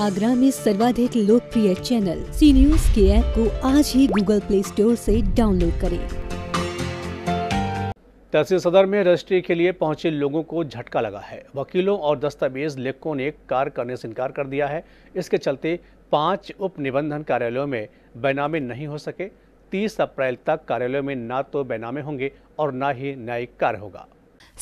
आगरा में सर्वाधिक लोकप्रिय चैनल सी न्यूज के ऐप को आज ही गूगल प्ले स्टोर से डाउनलोड करें तहसील सदर में रजिस्ट्री के लिए पहुंचे लोगों को झटका लगा है वकीलों और दस्तावेज लेखकों ने कार्य करने से इनकार कर दिया है इसके चलते पांच उप निबंधन कार्यालयों में बैनामे नहीं हो सके 30 अप्रैल तक कार्यालयों में ना तो बैनामे होंगे और ना ही न्यायिक कार्य होगा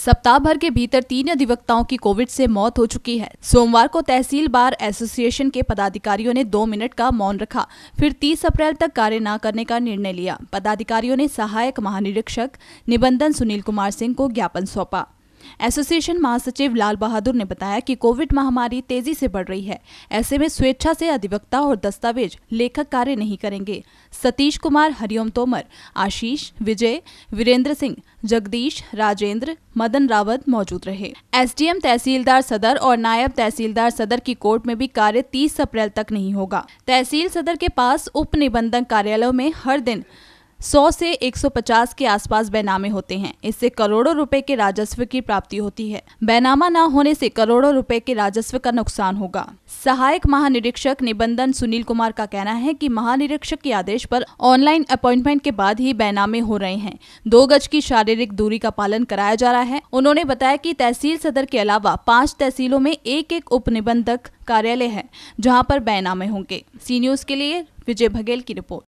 सप्ताह भर के भीतर तीन अधिवक्ताओं की कोविड से मौत हो चुकी है सोमवार को तहसील बार एसोसिएशन के पदाधिकारियों ने दो मिनट का मौन रखा फिर 30 अप्रैल तक कार्य न करने का निर्णय लिया पदाधिकारियों ने सहायक महानिरीक्षक निबंधन सुनील कुमार सिंह को ज्ञापन सौंपा एसोसिएशन महासचिव लाल बहादुर ने बताया कि कोविड महामारी तेजी से बढ़ रही है ऐसे में स्वेच्छा से अधिवक्ता और दस्तावेज लेखक कार्य नहीं करेंगे सतीश कुमार हरिओम तोमर आशीष विजय वीरेंद्र सिंह जगदीश राजेंद्र मदन रावत मौजूद रहे एसडीएम तहसीलदार सदर और नायब तहसीलदार सदर की कोर्ट में भी कार्य 30 अप्रैल तक नहीं होगा तहसील सदर के पास उप निबंधन कार्यालय में हर दिन 100 से 150 के आसपास बैनामे होते हैं इससे करोड़ों रुपए के राजस्व की प्राप्ति होती है बैनामा न होने से करोड़ों रुपए के राजस्व का नुकसान होगा सहायक महानिरीक्षक निबंधन सुनील कुमार का कहना है कि महानिरीक्षक के आदेश पर ऑनलाइन अपॉइंटमेंट के बाद ही बैनामे हो रहे हैं दो गज की शारीरिक दूरी का पालन कराया जा रहा है उन्होंने बताया की तहसील सदर के अलावा पाँच तहसीलों में एक एक उप निबंधक कार्यालय है जहाँ पर बैनामे होंगे सी न्यूज के लिए विजय बघेल की रिपोर्ट